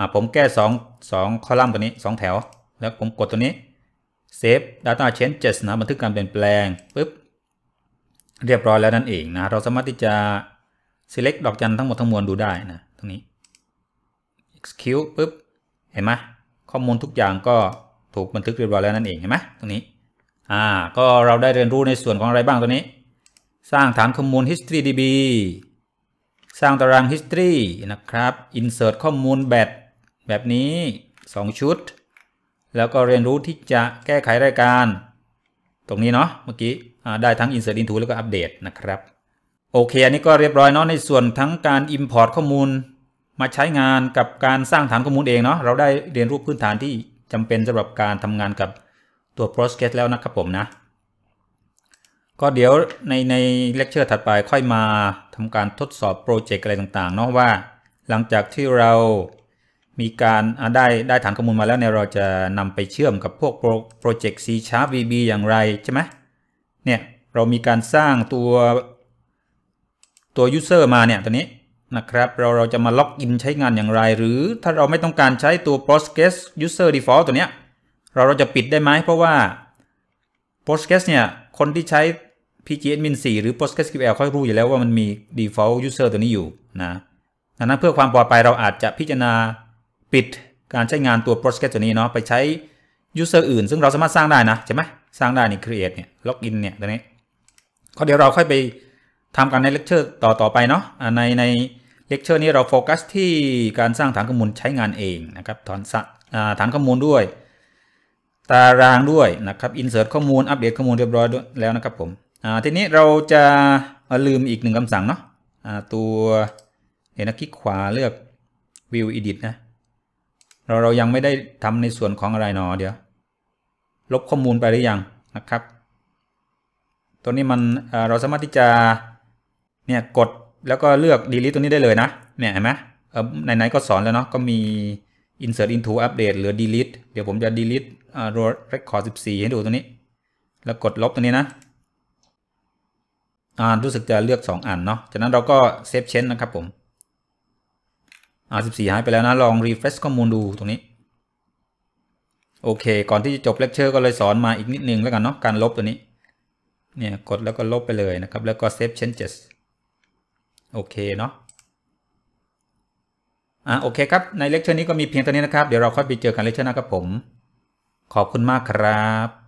อ่าผมแก้สองสองคอลัมน์ตัวนี้สองแถว แล้วผมกดตัวนี้ save data changes นะบันทึกการเปลี่ยนแปลงปุ๊บเรียบร้อยแล้วนั่นเองนะเราสามารถที่จะ select ดอกจันทั้งหมดทั้งมวลดูได้นะตรงนี้ execute ปุ๊บเห็นไหมข้อมูลทุกอย่างก็ถูกบันทึกเรียบร้อยแล้วนั่นเองเห็นไหมตรงนี้อ่าก็เราได้เรียนรู้ในส่วนของอะไรบ้างตัวนี้ สร้างฐานข้อมูล history db สร้างตาราง history นะครับ insert ข้อมูลแบบแบบนี้ 2 ชุด แล้วก็เรียนรู้ที่จะแก้ไขรายการ ตรงนี้เนาะเมื่อกี้ได้ทั้ง Insert into แล้วก็อัปเดตนะครับ โอเค อันนี้ก็เรียบร้อยเนาะในส่วนทั้งการ Import ข้อมูล มาใช้งานกับการสร้างฐานข้อมูลเองเนาะเราได้เรียนรู้พื้นฐานที่จำเป็นสำหรับการทำงานกับตัว p r o s c e s แล้วนะครับผมนะ ก็เดี๋ยวในในเลคเชอร์ถัดไปค่อยมาทำการทดสอบโปรเจกต์อะไรต่างๆเนาะว่าหลังจากที่เรามีการได้ได้ฐานข้อมูลมาแล้วเนี่ย เราจะนำไปเชื่อมกับพวกโปรเจกต์ C Sharp VB อย่างไรใช่ไหมเนี่ย เรามีการสร้างตัวตัว user มาเนี่ยตัวนี้นะครับ เราเราจะมาล็อกอินใช้งานอย่างไรหรือถ้าเราไม่ต้องการใช้ตัว Postgres user default ตัวเนี้ย เราเราจะปิดได้ไหมเพราะว่า Postgres เนี่ยคนที่ใช้ pgadmin 4 หรือ PostgreSQL เขารู้อยู่แล้วว่ามันมี default user ตัวนี้อยู่นะ ดังนั้นเพื่อความปลอดภัยเราอาจจะพิจารณาปิดการใช้งานตัว p o ร t g r ตัวนี้เนาะไปใช้ user อื่น ซึ่งเราสามารถสร้างได้นะใช่ไหมสร้างได้นี่ create เนี่ย login เนี่ยตรงนี้ก็เดี๋ยวเราค่อยไปทำกันในเลคเชอร์ต่อต่อไปเนาะในในเลคเชอร์นี้เราโฟกัสที่การสร้างฐานข้อมูลใช้งานเองนะครับถอนฐานข้อมูลด้วย ตารางด้วยนะครับ insert ข้อมูลอัปเดตข้อมูลเรียบร้อยแล้วนะครับผมทีนี้เราจะลืมอีกหนึ่งคำสั่งเนาะตัวเห็นนะคลิกขวาเลือก view edit นะเราเรายังไม่ได้ทำในส่วนของอะไรหนอเดี๋ยว ลบข้อมูลไปหรือยังนะครับตัวนี้มันเราสามารถที่จะเนี่ยกดแล้วก็เลือก delete ตัวนี้ได้เลยนะเนี่ยเห็นไหมไหนๆก็สอนแล้วเนาะก็มี insert into update หรือ delete เดี๋ยวผมจะ delete row record 14 ให้ดูตัวนี้ แล้วกดลบตัวนี้นะอ่ารู้สึกจะเลือก 2 อันเนาะจากนั้นเราก็เซฟเชนนะครับผม R14 หายไปแล้วนะ ลอง refresh ข้อมูลดูตรงนี้ โอเค ก่อนที่จะจบเลคเชอร์ก็เลยสอนมาอีกนิดนึงแล้วกันเนาะการลบตัวนี้เนี่ยกดแล้วก็ลบไปเลยนะครับ แล้วก็ save changes โอเคเนาะอ่ะโอเคครับ ในเลคเชอร์นี้ก็มีเพียงเท่านี้นะครับ เดี๋ยวเราค่อยไปเจอกันเลคเชอร์หน้าครับผม ขอบคุณมากครับ